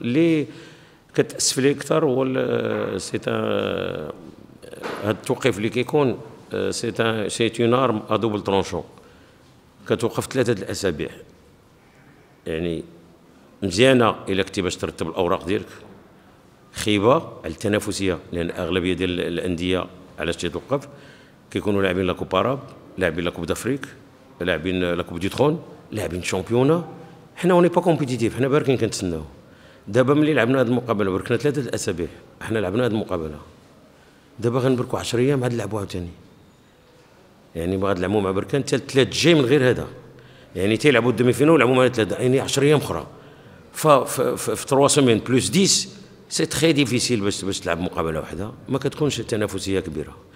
اللي كتأسف ليه اكثر هو سي هاد التوقيف اللي كيكون سي سي اون ارم ا دوبل ترونشون كتوقف ثلاثه الاسابيع يعني مزيانه الا كنتي باش ترتب الاوراق ديالك خيبه على التنافسيه لان اغلبيه ديال الانديه علاش تيتوقف كيكونوا لاعبين لا كوب عرب لاعبين لا كوب دافريك لاعبين لا كوب دي ترون لاعبين شامبيونا حنا اوني با كومبيتيتيف حنا باركين كنتسناو دابا ملي لعبنا هذه المقابله بركنا ثلاثه اسابيع احنا لعبنا هذه المقابله دابا غنبركوا 10 ايام عاد نلعبوا عاوتاني يعني ما نلعبو مع بركان حتى الثلاث جاي من غير هذا يعني تيلعبوا الدمي فينو ولعبوا مع ثلاثه يعني 10 ايام اخرى ف ف في 3 سيمين بلوس 10 سي تخي ديفيسيل باش باش تلعب مقابله واحده ما كتكونش تنافسيه كبيره